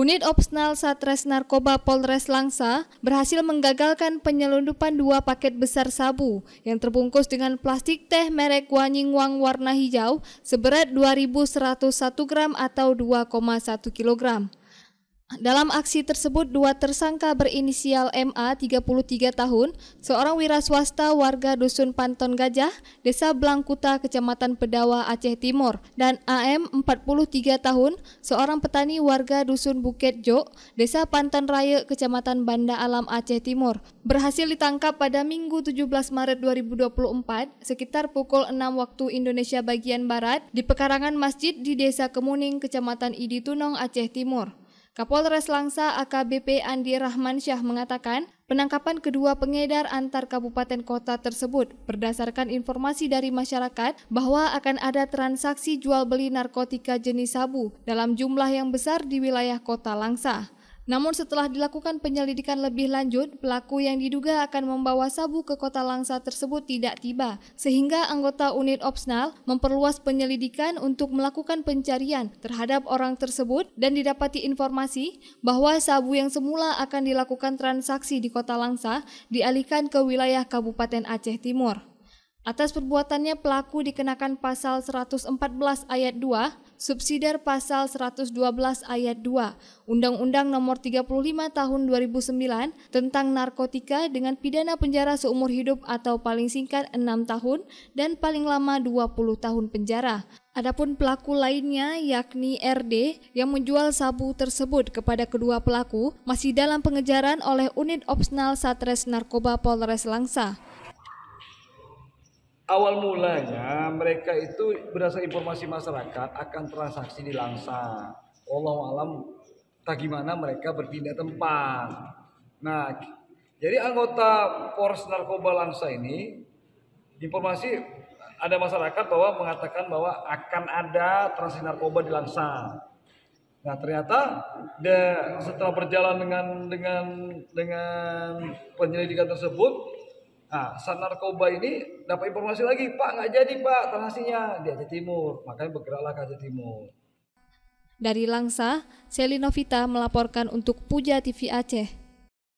Unit Opsnal Satres Narkoba Polres Langsa berhasil menggagalkan penyelundupan dua paket besar sabu yang terbungkus dengan plastik teh merek Wanying Wang warna hijau seberat 2.101 gram atau 2,1 kilogram. Dalam aksi tersebut, dua tersangka berinisial MA 33 tahun, seorang wira swasta warga Dusun Panton Gajah, Desa Blangkuta, Kecamatan Pedawa, Aceh Timur, dan AM 43 tahun, seorang petani warga Dusun Bukit Jo, Desa Pantan Raya, Kecamatan Banda Alam, Aceh Timur, berhasil ditangkap pada Minggu 17 Maret 2024 sekitar pukul 6 waktu Indonesia bagian Barat di pekarangan masjid di Desa Kemuning, Kecamatan Iditunong, Aceh Timur. Kapolres Langsa AKBP Andi Rahman Syah mengatakan, penangkapan kedua pengedar antar kabupaten kota tersebut berdasarkan informasi dari masyarakat bahwa akan ada transaksi jual beli narkotika jenis sabu dalam jumlah yang besar di wilayah kota Langsa. Namun setelah dilakukan penyelidikan lebih lanjut, pelaku yang diduga akan membawa sabu ke kota Langsa tersebut tidak tiba, sehingga anggota unit Opsnal memperluas penyelidikan untuk melakukan pencarian terhadap orang tersebut dan didapati informasi bahwa sabu yang semula akan dilakukan transaksi di kota Langsa dialihkan ke wilayah Kabupaten Aceh Timur. Atas perbuatannya pelaku dikenakan pasal 114 ayat 2, subsidiar pasal 112 ayat 2, Undang-Undang Nomor 35 Tahun 2009 tentang narkotika dengan pidana penjara seumur hidup atau paling singkat 6 tahun dan paling lama 20 tahun penjara. Adapun pelaku lainnya yakni RD yang menjual sabu tersebut kepada kedua pelaku masih dalam pengejaran oleh unit opsional Satres Narkoba Polres Langsa awal mulanya mereka itu berdasar informasi masyarakat akan transaksi di Langsa. Allah alam tak gimana mereka berpindah tempat. Nah, jadi anggota Polres Narkoba Langsa ini informasi ada masyarakat bahwa mengatakan bahwa akan ada transaksi narkoba di Langsa. Nah ternyata setelah berjalan dengan dengan dengan penyelidikan tersebut Nah, saat narkoba ini dapat informasi lagi, Pak nggak jadi Pak transaksinya di Aceh Timur, makanya bergeraklah ke Aceh Timur. Dari Langsa, Selinovita melaporkan untuk Puja TV Aceh.